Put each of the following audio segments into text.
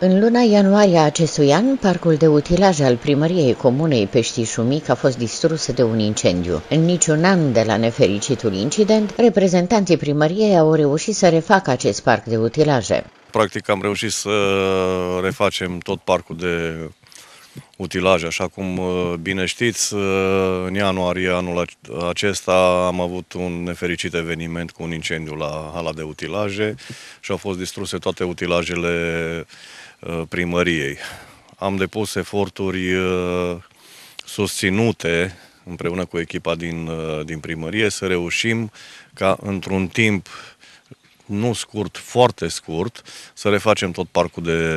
În luna ianuarie a acestui an, parcul de utilaje al primăriei comunei Peștișumic a fost distrus de un incendiu. În niciun an de la nefericitul incident, reprezentanții primăriei au reușit să refacă acest parc de utilaje. Practic am reușit să refacem tot parcul de utilaje. Așa cum uh, bine știți, uh, în ianuarie anul acesta am avut un nefericit eveniment cu un incendiu la hala de utilaje și au fost distruse toate utilajele uh, primăriei. Am depus eforturi susținute împreună cu echipa din, din primărie să reușim ca într-un timp nu scurt, foarte scurt, să refacem tot parcul de,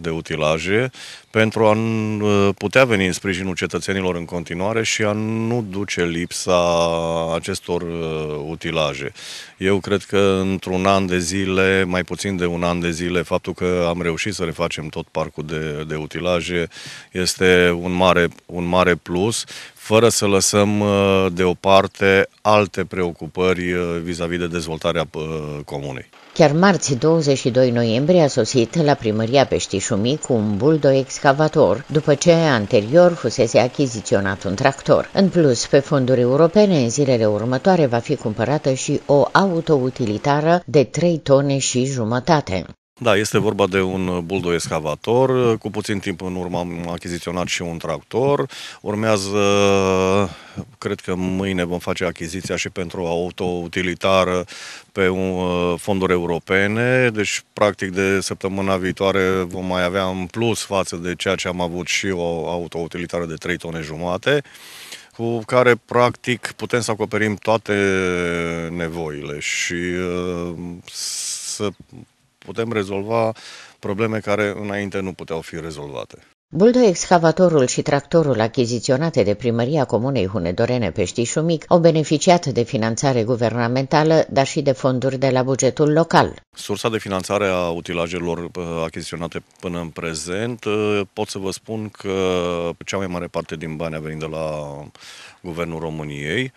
de utilaje pentru a uh, putea veni în sprijinul cetățenilor în continuare și a nu duce lipsa acestor uh, utilaje. Eu cred că într-un an de zile, mai puțin de un an de zile, faptul că am reușit să refacem tot parcul de, de utilaje este un mare, un mare plus fără să lăsăm uh, deoparte alte preocupări uh, vis-a-vis -vis de dezvoltarea uh, comunei. Chiar marți 22 noiembrie a sosit la primăria Peștișumii cu un buldo excavator, după ce anterior fusese achiziționat un tractor. În plus, pe fonduri europene, în zilele următoare va fi cumpărată și o autoutilitară de 3 tone și jumătate. Da, este vorba de un buldo excavator. Cu puțin timp în urmă am achiziționat și un tractor. Urmează, cred că mâine vom face achiziția și pentru auto auto-utilitară pe un, fonduri europene. Deci, practic, de săptămâna viitoare vom mai avea în plus față de ceea ce am avut și o auto-utilitară de 3 tone jumate cu care practic putem să acoperim toate nevoile și uh, să putem rezolva probleme care înainte nu puteau fi rezolvate. excavatorul și tractorul achiziționate de primăria Comunei Hunedorene Peștișumic au beneficiat de finanțare guvernamentală, dar și de fonduri de la bugetul local. Sursa de finanțare a utilajelor uh, achiziționate până în prezent, uh, pot să vă spun că cea mai mare parte din bani a venit de la Guvernul României.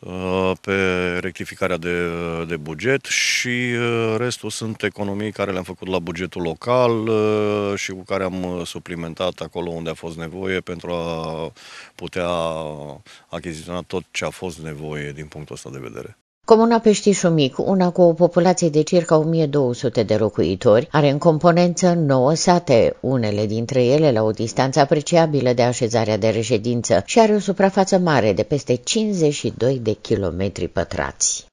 Uh, pe rectificarea de, uh, de buget și uh, restul sunt economii care le-am făcut la bugetul local și cu care am suplimentat acolo unde a fost nevoie pentru a putea achiziționa tot ce a fost nevoie din punctul ăsta de vedere. Comuna Peștișul Mic, una cu o populație de circa 1200 de locuitori, are în componență 9 sate, unele dintre ele la o distanță apreciabilă de așezarea de reședință și are o suprafață mare de peste 52 de kilometri pătrați.